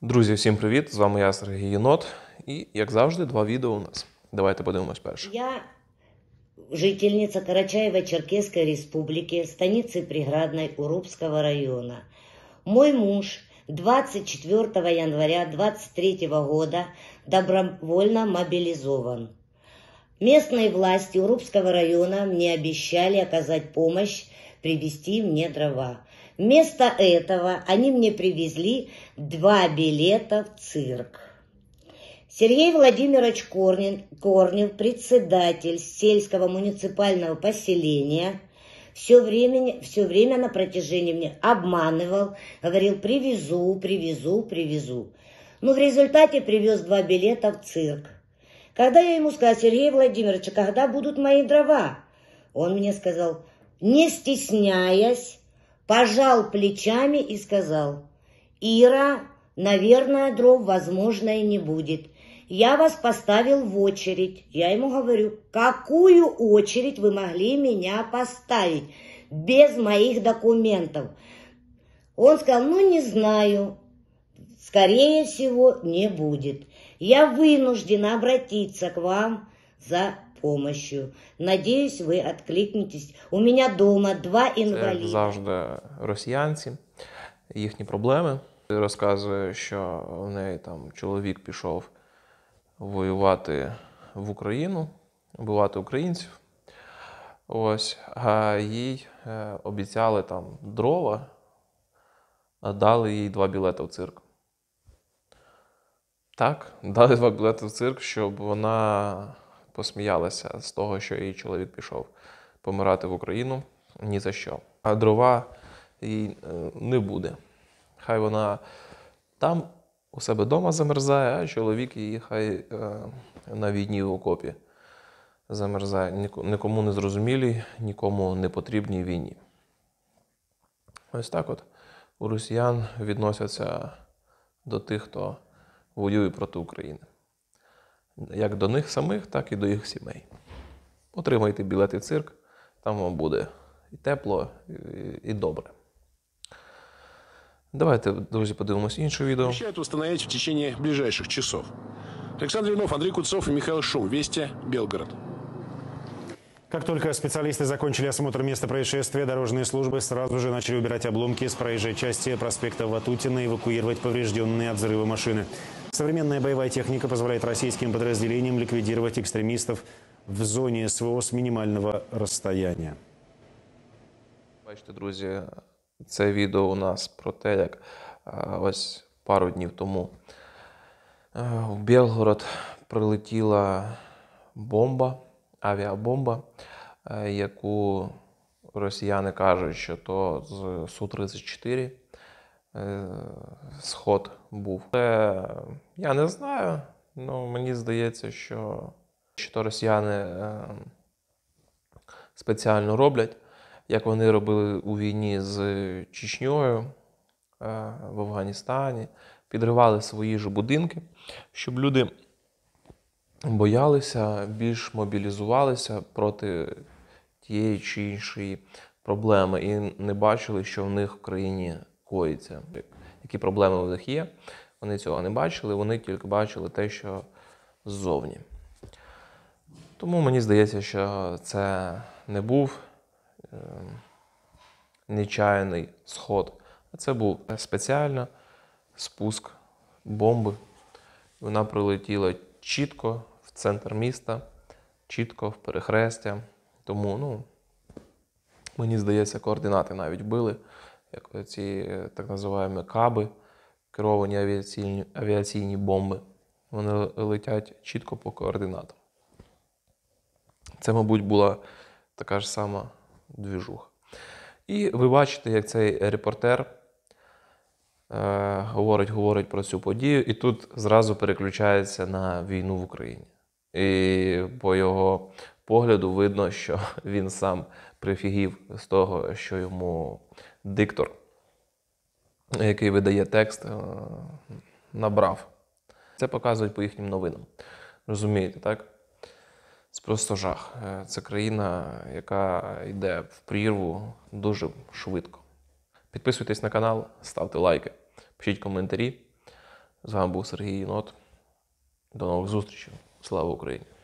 Друзі, всім привіт! З вами я Сергій Єнот. І, як завжди, два відео у нас. Давайте подивимось перше. Я жительница Карачаева-Черкесской республики, станицы Преградной Урубского района. Мой муж 24 января 23 года добровольно мобилизован. Местные власти Урубского района мне обещали оказать помощь привезти мне дрова. Вместо этого они мне привезли два билета в цирк. Сергей Владимирович Корнин, Корнев, председатель сельского муниципального поселения, все время, все время на протяжении мне обманывал, говорил «привезу, привезу, привезу». Но ну, в результате привез два билета в цирк. Когда я ему сказал, Сергей Владимирович, а когда будут мои дрова? Он мне сказал, не стесняясь, пожал плечами и сказал, «Ира, наверное, дров, возможно, и не будет. Я вас поставил в очередь». Я ему говорю, «Какую очередь вы могли меня поставить без моих документов?» Он сказал, «Ну, не знаю, скорее всего, не будет. Я вынуждена обратиться к вам за помощью. Надеюсь, ви відкликнетесь. У мене вдома два інваліди. Це завжди росіянці, їхні проблеми. Розказує, що в неї там чоловік пішов воювати в Україну, вбивати українців. Ось, а їй е, обіцяли там дрова, а дали їй два білети в цирк. Так, дали два білети в цирк, щоб вона посміялася з того, що її чоловік пішов помирати в Україну ні за що. А дрова їй е, не буде. Хай вона там у себе вдома замерзає, а чоловік її хай е, на війні в окопі замерзає. Нікому не зрозумілій, нікому не потрібній війні. Ось так от у росіян відносяться до тих, хто воює проти України як до них самих, так і до їх сімей. Отримайте білети в цирк, там вам буде і тепло, і добре. Давайте, друзі, подивимось інше відео. Обещают установить в течение ближайших часов. Александр Винов, Андрей Куцов и Михаил Шум. Вести, Белгород. Как только специалисты закончили осмотр места происшествия, дорожные службы сразу же начали убирать обломки с проезжей части проспекта Ватутина и эвакуировать поврежденные от взрыва машины. Современная боевая техника позволяет российским подразделениям ликвидировать экстремистов в зоне СВО с минимального расстояния. Бачите, друзі, це відео у нас про те, як е, ось пару днів тому е, в Білгород прилетіла бомба авіабомба, е, яку росіяни кажуть, що то з Су-34 е, сход був. Це я не знаю, але ну, мені здається, що що росіяни е, спеціально роблять, як вони робили у війні з Чечньою в Афганістані, підривали свої ж будинки, щоб люди боялися, більш мобілізувалися проти тієї чи іншої проблеми і не бачили, що в них в країні коїться. Які проблеми в них є, вони цього не бачили, вони тільки бачили те, що ззовні. Тому мені здається, що це не був е, нечайний сход, а це був спеціально спуск бомби. Вона прилетіла чітко в центр міста, чітко в перехрестя. Тому, ну, мені здається, координати навіть били, як ці так називаємо каби, керовані авіаційні, авіаційні бомби. Вони летять чітко по координатам. Це, мабуть, була така ж сама двіжуха. І ви бачите, як цей репортер Е, говорить, говорить про цю подію, і тут зразу переключається на війну в Україні. І по його погляду видно, що він сам прифігів з того, що йому диктор, який видає текст, е, набрав. Це показують по їхнім новинам. Розумієте, так? Це просто жах. Е, це країна, яка йде в прірву дуже швидко. Підписуйтесь на канал, ставте лайки, пишіть коментарі. З вами був Сергій Єнот. До нових зустрічей. Слава Україні!